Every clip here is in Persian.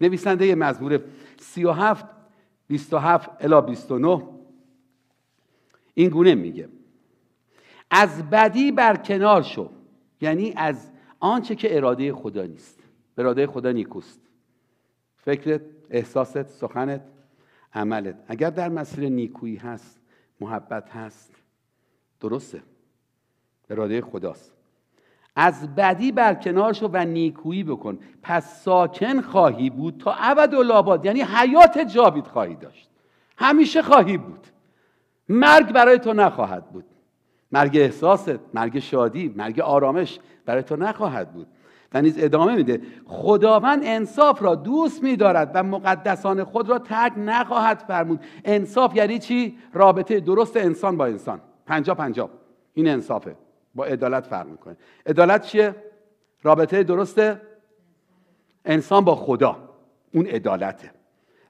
نویسنده مزبور 37 27 الا 29 این گونه میگه از بدی بر کنار شو یعنی از آنچه که اراده خدا نیست اراده خدا نیکوست فکرت احساست سخنت عملت اگر در مسیر نیکویی هست محبت هست درسته اراده خداست از بدی برکنار شو و نیکویی بکن پس ساکن خواهی بود تا ابد و لاباد یعنی حیات جاوید خواهی داشت همیشه خواهی بود مرگ برای تو نخواهد بود مرگ احساست مرگ شادی مرگ آرامش برای تو نخواهد بود و نیز ادامه میده خداوند انصاف را دوست میدارد و مقدسان خود را ترک نخواهد فرمود انصاف یعنی چی رابطه درست انسان با انسان پنجا پنجا این انصافه با عدالت فرق میکنه عدالت چیه رابطه درست انسان با خدا اون عدالته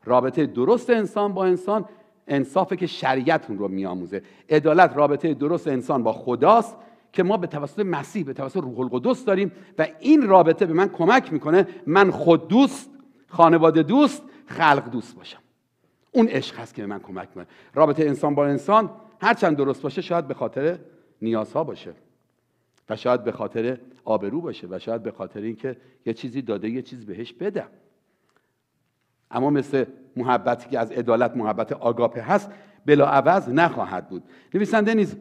رابطه درست انسان با انسان انصافه که شریعت اون رو میآموزه عدالت رابطه درست انسان با خداست که ما به توسط مسیح به توسط روح القدس داریم و این رابطه به من کمک میکنه من خود دوست خانواده دوست خلق دوست باشم اون عشق هست که به من کمک میکنه رابطه انسان با انسان هرچند درست باشه شاید به خاطر نیازها باشه و شاید به خاطر آبرو باشه و شاید به خاطر اینکه یه چیزی داده یه چیز بهش بدم اما مثل محبتی که از عدالت محبت آگاپه هست بلا عوض نخواهد بود نویسنده نیز